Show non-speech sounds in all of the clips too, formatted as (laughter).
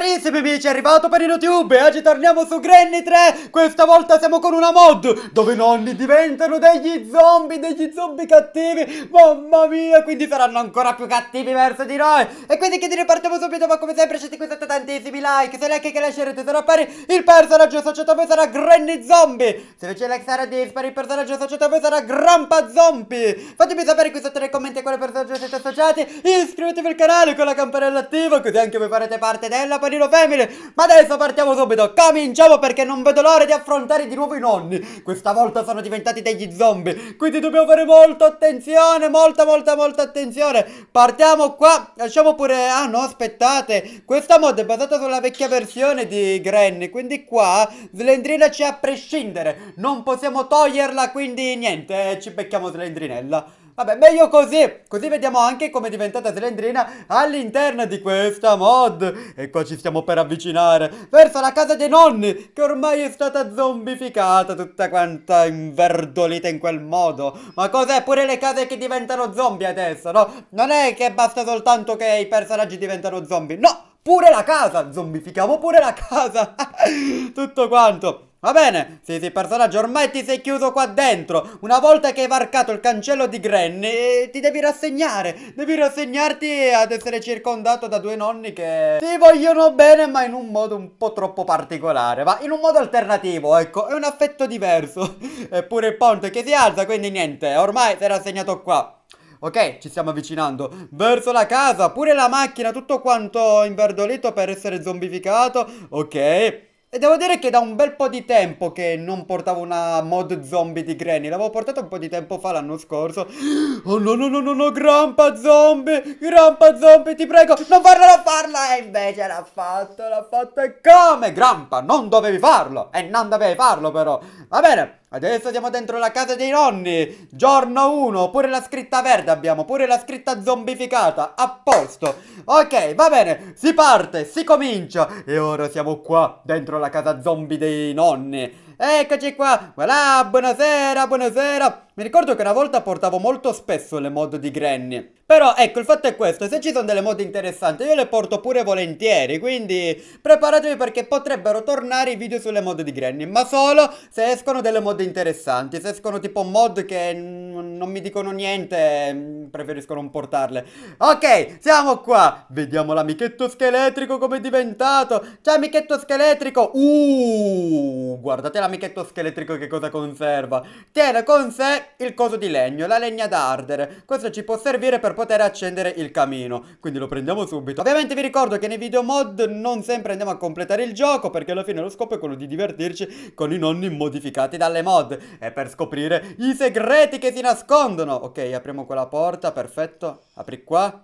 Carissimi amici, è arrivato per YouTube e oggi torniamo su Granny 3 Questa volta siamo con una mod dove i nonni diventano degli zombie, degli zombie cattivi Mamma mia, quindi saranno ancora più cattivi verso di noi E quindi che dire, partiamo subito, ma come sempre siete qui sotto tantissimi like Se like che lascerete sarà pari, il personaggio associato a voi sarà Granny Zombie Se invece like sarà dispari, il personaggio associato a voi sarà Grampa Zombie Fatemi sapere qui sotto nei commenti a quale personaggio siete associati Iscrivetevi al canale con la campanella attiva così anche voi farete parte della Farino Femine. Ma adesso partiamo subito, cominciamo perché non vedo l'ora di affrontare di nuovo i nonni. Questa volta sono diventati degli zombie, quindi dobbiamo fare molta attenzione, molta molta molta attenzione. Partiamo qua, lasciamo pure... Ah no, aspettate, questa mod è basata sulla vecchia versione di Granny, quindi qua Slendrina c'è a prescindere. Non possiamo toglierla, quindi niente, eh, ci becchiamo Slendrinella. Vabbè, meglio così. Così vediamo anche come è diventata Slendrina all'interno di questa mod. E qua ci stiamo per avvicinare verso la casa dei nonni, che ormai è stata zombificata tutta quanta inverdolita in quel modo. Ma cos'è? Pure le case che diventano zombie adesso, no? Non è che basta soltanto che i personaggi diventano zombie. No! Pure la casa! Zombifichiamo pure la casa! (laughs) Tutto quanto! Va bene, sì sì personaggio ormai ti sei chiuso qua dentro Una volta che hai varcato il cancello di Granny eh, ti devi rassegnare Devi rassegnarti ad essere circondato da due nonni che ti vogliono bene ma in un modo un po' troppo particolare Va in un modo alternativo ecco, è un affetto diverso (laughs) Eppure il ponte che si alza quindi niente, ormai sei rassegnato qua Ok, ci stiamo avvicinando verso la casa, pure la macchina, tutto quanto inverdolito per essere zombificato Ok e devo dire che da un bel po' di tempo che non portavo una mod zombie di Granny, l'avevo portata un po' di tempo fa l'anno scorso. (gasps) Oh no no no no no, Grampa zombie, Grampa zombie, ti prego, non farla, non farla! E invece l'ha fatto, l'ha fatto, e come? Grampa, non dovevi farlo, e non dovevi farlo però. Va bene, Adesso siamo dentro la casa dei nonni Giorno 1 Pure la scritta verde abbiamo Pure la scritta zombificata A posto Ok va bene Si parte Si comincia E ora siamo qua Dentro la casa zombie dei nonni Eccoci qua, voilà, buonasera, buonasera Mi ricordo che una volta portavo molto spesso le mod di Granny Però ecco, il fatto è questo, se ci sono delle mod interessanti io le porto pure volentieri Quindi preparatevi perché potrebbero tornare i video sulle mod di Granny Ma solo se escono delle mod interessanti Se escono tipo mod che non mi dicono niente, mm, preferisco non portarle Ok, siamo qua, vediamo l'amichetto scheletrico come è diventato Ciao amichetto scheletrico, uh, guardate la amichetto scheletrico che cosa conserva? Tiene con sé il coso di legno, la legna da ardere. Questo ci può servire per poter accendere il camino. Quindi lo prendiamo subito. Ovviamente vi ricordo che nei video mod non sempre andiamo a completare il gioco perché alla fine lo scopo è quello di divertirci con i nonni modificati dalle mod. E per scoprire i segreti che si nascondono. Ok, apriamo quella porta, perfetto. Apri qua.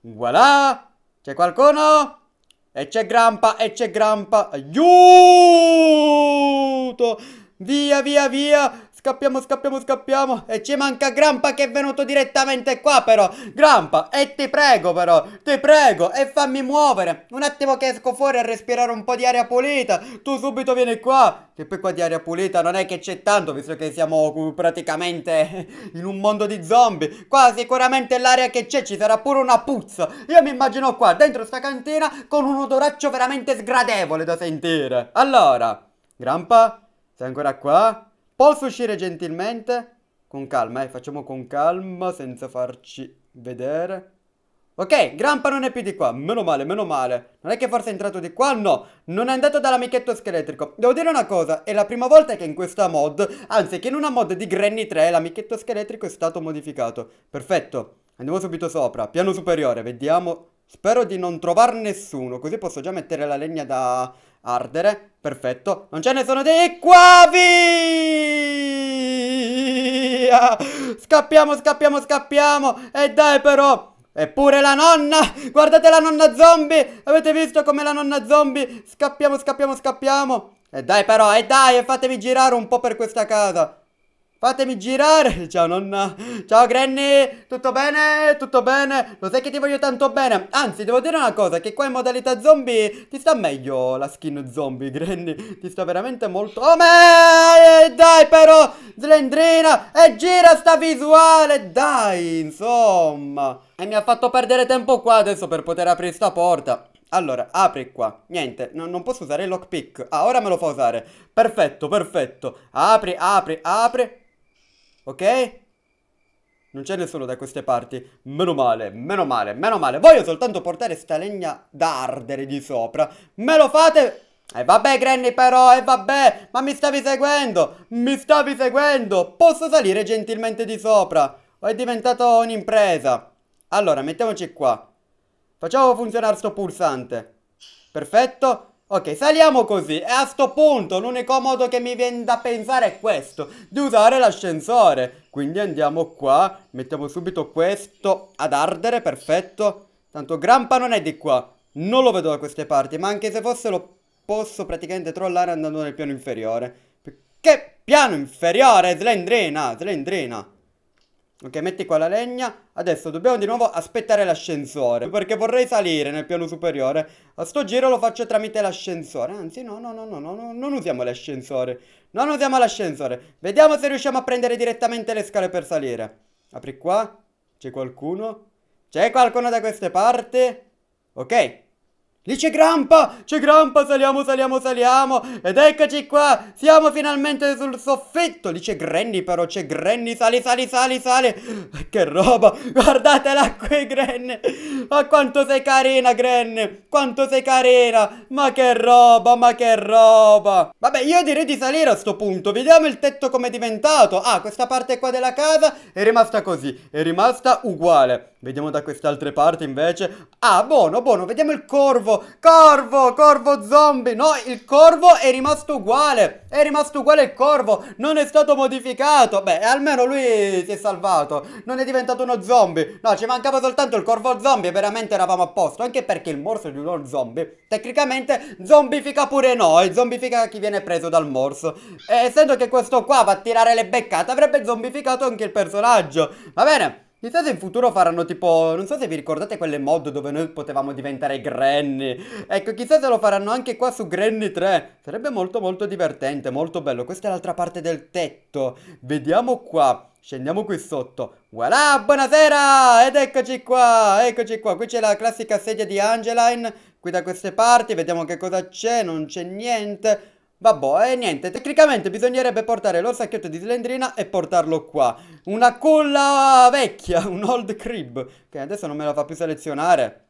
Voilà! C'è qualcuno? E c'è Grampa, e c'è Grampa. Aiuto! Via, via, via! Scappiamo, scappiamo, scappiamo. E ci manca Grampa che è venuto direttamente qua però. Grampa, e ti prego però, ti prego, e fammi muovere. Un attimo che esco fuori a respirare un po' di aria pulita. Tu subito vieni qua. Che poi qua di aria pulita non è che c'è tanto, visto che siamo praticamente (laughs) in un mondo di zombie. Qua sicuramente l'aria che c'è ci sarà pure una puzza. Io mi immagino qua, dentro sta cantina, con un odoraccio veramente sgradevole da sentire. Allora, Grampa, sei ancora qua? Posso uscire gentilmente? Con calma, eh, facciamo con calma, senza farci vedere. Ok, Grampa non è più di qua, meno male, meno male. Non è che forse è entrato di qua? No, non è andato dall'amichetto scheletrico. Devo dire una cosa, è la prima volta che in questa mod, anzi che in una mod di Granny 3, l'amichetto scheletrico è stato modificato. Perfetto, andiamo subito sopra, piano superiore, vediamo... Spero di non trovar nessuno, così posso già mettere la legna da ardere. Perfetto, non ce ne sono dei quavi! via! (laughs) Scappiamo, scappiamo, scappiamo! E dai però! Eppure la nonna! Guardate la nonna zombie! Avete visto come la nonna zombie? Scappiamo, scappiamo, scappiamo! E dai però, e dai, e fatevi girare un po' per questa casa! Fatemi girare. (laughs) Ciao nonna. Ciao Granny. Tutto bene? Tutto bene? Lo sai che ti voglio tanto bene. Anzi, devo dire una cosa, che qua in modalità zombie ti sta meglio la skin zombie, (laughs) Granny. Ti sta veramente molto... Oh, ma... Eh, dai però, Slendrina. E gira sta visuale. Dai, insomma. E mi ha fatto perdere tempo qua adesso per poter aprire sta porta. Allora, apri qua. Niente, no, non posso usare il lockpick. Ah, ora me lo fa usare. Perfetto, perfetto. Apri, apri, apri ok? Non c'è nessuno da queste parti. Meno male, meno male, meno male. Voglio soltanto portare sta legna da ardere di sopra. Me lo fate? E eh vabbè Granny però, e eh vabbè, ma mi stavi seguendo, mi stavi seguendo. Posso salire gentilmente di sopra? O è diventato un'impresa. Allora, mettiamoci qua. Facciamo funzionare sto pulsante. Perfetto. Ok, saliamo così e a sto punto l'unico modo che mi viene da pensare è questo, di usare l'ascensore. Quindi andiamo qua, mettiamo subito questo ad ardere, perfetto. Tanto Grampa non è di qua, non lo vedo da queste parti, ma anche se fosse lo posso praticamente trollare andando nel piano inferiore. Che piano inferiore, Slendrina, Slendrina. Ok, metti qua la legna. Adesso dobbiamo di nuovo aspettare l'ascensore. Perché vorrei salire nel piano superiore. A sto giro lo faccio tramite l'ascensore. Anzi, no, no, no, no, no, non usiamo l'ascensore. Non usiamo l'ascensore. Vediamo se riusciamo a prendere direttamente le scale per salire. Apri qua. C'è qualcuno? C'è qualcuno da queste parti? Ok, Lì c'è Grampa! C'è Grampa! Saliamo, saliamo, saliamo! Ed eccoci qua! Siamo finalmente sul soffitto! Lì c'è Granny però, c'è Granny! Sali, sali, sali, sali! Che roba! Guardatela qui, Granny! Ma quanto sei carina, Granny! Quanto sei carina! Ma che roba, ma che roba! Vabbè, io direi di salire a sto punto! Vediamo il tetto com'è diventato! Ah, questa parte qua della casa è rimasta così! È rimasta uguale! Vediamo da quest'altra parte, invece... Ah, buono, buono! Vediamo il corvo! corvo, corvo, zombie. No, il corvo è rimasto uguale. È rimasto uguale il corvo. Non è stato modificato. Beh, almeno lui si è salvato. Non è diventato uno zombie. No, ci mancava soltanto il corvo zombie. Veramente eravamo a posto. Anche perché il morso di uno zombie, tecnicamente, zombifica pure noi. Zombifica chi viene preso dal morso. E essendo che questo qua va a tirare le beccate, avrebbe zombificato anche il personaggio. Va bene? Chissà se in futuro faranno tipo, non so se vi ricordate quelle mod dove noi potevamo diventare Granny. Ecco, chissà se lo faranno anche qua su Granny 3. Sarebbe molto molto divertente, molto bello. Questa è l'altra parte del tetto. Vediamo qua. Scendiamo qui sotto. Voilà, buonasera! Ed eccoci qua, eccoci qua. Qui c'è la classica sedia di Angeline. Qui da queste parti, vediamo che cosa c'è, non c'è niente. Vabbè, e niente, tecnicamente bisognerebbe portare lo sacchetto di slendrina e portarlo qua. Una culla vecchia, un old crib, che adesso non me la fa più selezionare.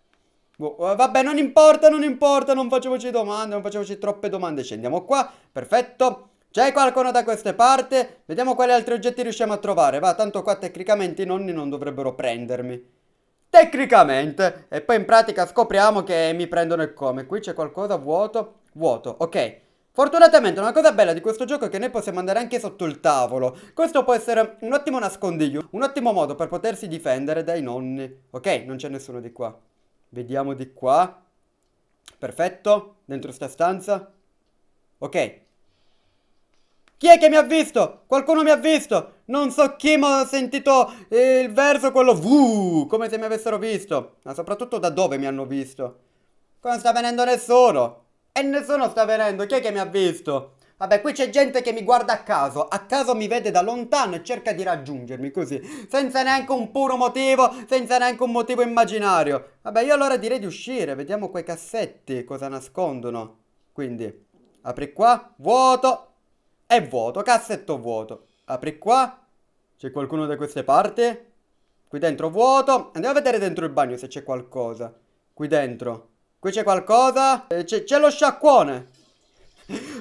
Boh, eh, vabbè, non importa, non importa, non facciamoci domande, non facciamoci troppe domande. Scendiamo qua, perfetto. C'è qualcuno da queste parti? Vediamo quali altri oggetti riusciamo a trovare. Va, tanto qua tecnicamente i nonni non dovrebbero prendermi. Tecnicamente. E poi in pratica scopriamo che mi prendono e come. Qui c'è qualcosa vuoto? Vuoto, ok. Fortunatamente una cosa bella di questo gioco è che noi possiamo andare anche sotto il tavolo. Questo può essere un ottimo nascondiglio, un ottimo modo per potersi difendere dai nonni. Ok, non c'è nessuno di qua. Vediamo di qua. Perfetto, dentro sta stanza. Ok. Chi è che mi ha visto? Qualcuno mi ha visto? Non so chi ma ho sentito eh, il verso quello VU, come se mi avessero visto. Ma soprattutto da dove mi hanno visto. non sta venendo nessuno. E nessuno sta venendo, chi è che mi ha visto? Vabbè, qui c'è gente che mi guarda a caso, a caso mi vede da lontano e cerca di raggiungermi così, senza neanche un puro motivo, senza neanche un motivo immaginario. Vabbè, io allora direi di uscire, vediamo quei cassetti cosa nascondono. Quindi, apri qua, vuoto, è vuoto, cassetto vuoto. Apri qua, c'è qualcuno da queste parti? Qui dentro vuoto, andiamo a vedere dentro il bagno se c'è qualcosa. Qui dentro Qui c'è qualcosa? Eh, c'è lo sciacquone.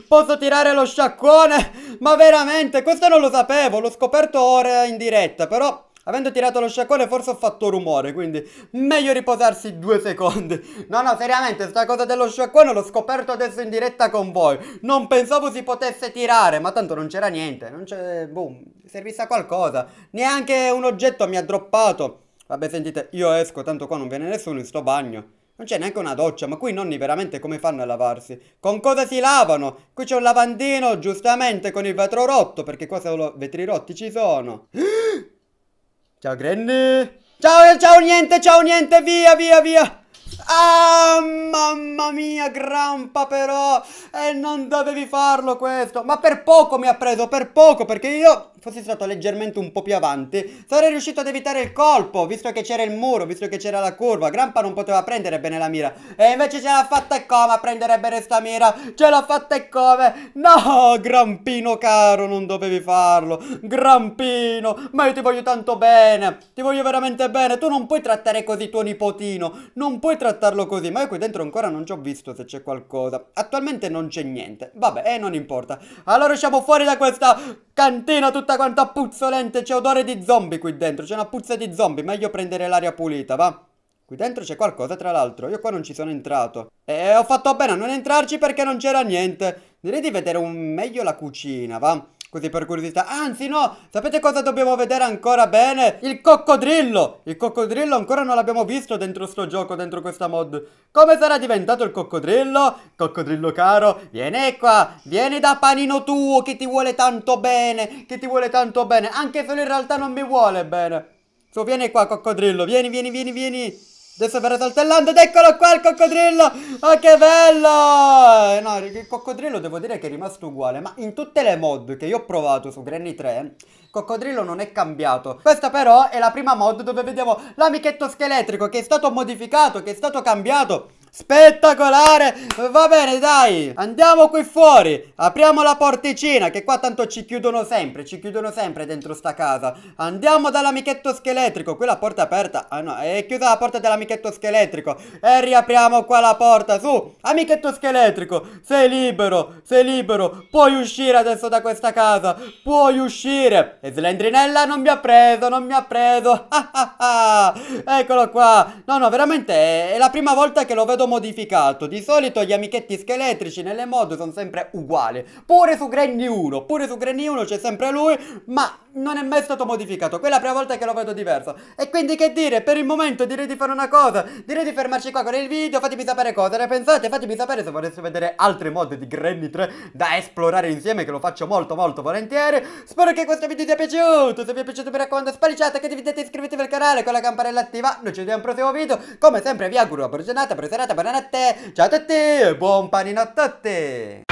Posso tirare lo sciacquone? Ma veramente, questo non lo sapevo, l'ho scoperto ora in diretta, però... Avendo tirato lo sciacquone forse ho fatto rumore, quindi meglio riposarsi due secondi. No, no, seriamente, sta cosa dello sciacquone l'ho scoperto adesso in diretta con voi. Non pensavo si potesse tirare, ma tanto non c'era niente, non c'è... boom, servisse a qualcosa. Neanche un oggetto mi ha droppato. Vabbè, sentite, io esco, tanto qua non viene nessuno in sto bagno. Non c'è neanche una doccia, ma qui i nonni veramente come fanno a lavarsi? Con cosa si lavano? Qui c'è un lavandino, giustamente, con il vetro rotto, perché qua solo vetri rotti ci sono. (gasps) ciao, Granny! Ciao, eh, ciao, niente, ciao, niente, via, via, via! Ah, mamma mia, grampa però! non dovevi farlo questo. Ma per poco mi ha preso, per poco, perché io fossi stato leggermente un po' più avanti, sarei riuscito ad evitare il colpo, visto che c'era il muro, visto che c'era la curva. Grampa non poteva prendere bene la mira. E invece ce l'ha fatta e come a prendere bene sta mira. Ce l'ha fatta e come. No, Grampino caro, non dovevi farlo. Grampino, ma io ti voglio tanto bene. Ti voglio veramente bene. Tu non puoi trattare così tuo nipotino. Non puoi trattarlo così. Ma io qui dentro ancora non ci ho visto se c'è qualcosa. Attualmente non c'è niente. Vabbè, e eh, non importa. Allora usciamo fuori da questa cantina tutta quanta puzzolente. C'è odore di zombie qui dentro. C'è una puzza di zombie. Meglio prendere l'aria pulita, va? Qui dentro c'è qualcosa, tra l'altro. Io qua non ci sono entrato. E eh, ho fatto bene a non entrarci perché non c'era niente. Direi di vedere un meglio la cucina, va? Così per curiosità. Anzi no, sapete cosa dobbiamo vedere ancora bene? Il coccodrillo! Il coccodrillo ancora non l'abbiamo visto dentro sto gioco, dentro questa mod. Come sarà diventato il coccodrillo? Coccodrillo caro, vieni qua, vieni da panino tuo che ti vuole tanto bene, che ti vuole tanto bene, anche se in realtà non mi vuole bene. So, vieni qua coccodrillo, vieni, vieni, vieni, vieni. Adesso però saltellando ed eccolo qua il coccodrillo! Oh che bello! Eh, no, il coccodrillo devo dire che è rimasto uguale, ma in tutte le mod che io ho provato su Granny 3, il coccodrillo non è cambiato. Questa però è la prima mod dove vediamo l'amichetto scheletrico che è stato modificato, che è stato cambiato. Spettacolare! Va bene, dai! Andiamo qui fuori! Apriamo la porticina, che qua tanto ci chiudono sempre, ci chiudono sempre dentro sta casa. Andiamo dall'amichetto scheletrico, qui la porta è aperta. Ah no, è chiusa la porta dell'amichetto scheletrico. E riapriamo qua la porta, su! Amichetto scheletrico, sei libero, sei libero, puoi uscire adesso da questa casa, puoi uscire! E Slendrinella non mi ha preso, non mi ha preso! (laughs) Eccolo qua! No, no, veramente è la prima volta che lo vedo stato modificato. Di solito gli amichetti scheletrici nelle mod sono sempre uguali. Pure su Granny 1, pure su Granny 1 c'è sempre lui, ma non è mai stato modificato. Quella è la prima volta che lo vedo diverso. E quindi che dire? Per il momento direi di fare una cosa. Direi di fermarci qua con il video. Fatemi sapere cosa ne pensate. Fatemi sapere se vorreste vedere altri mod di Granny 3 da esplorare insieme. Che lo faccio molto molto volentieri. Spero che questo video vi sia piaciuto. Se vi è piaciuto mi raccomando spallicciate, condividete, iscrivetevi al canale con la campanella attiva. Noi ci vediamo al prossimo video. Come sempre vi auguro una buona giornata, buona serata, buonanotte. Ciao a tutti e buon paninotto a tutti.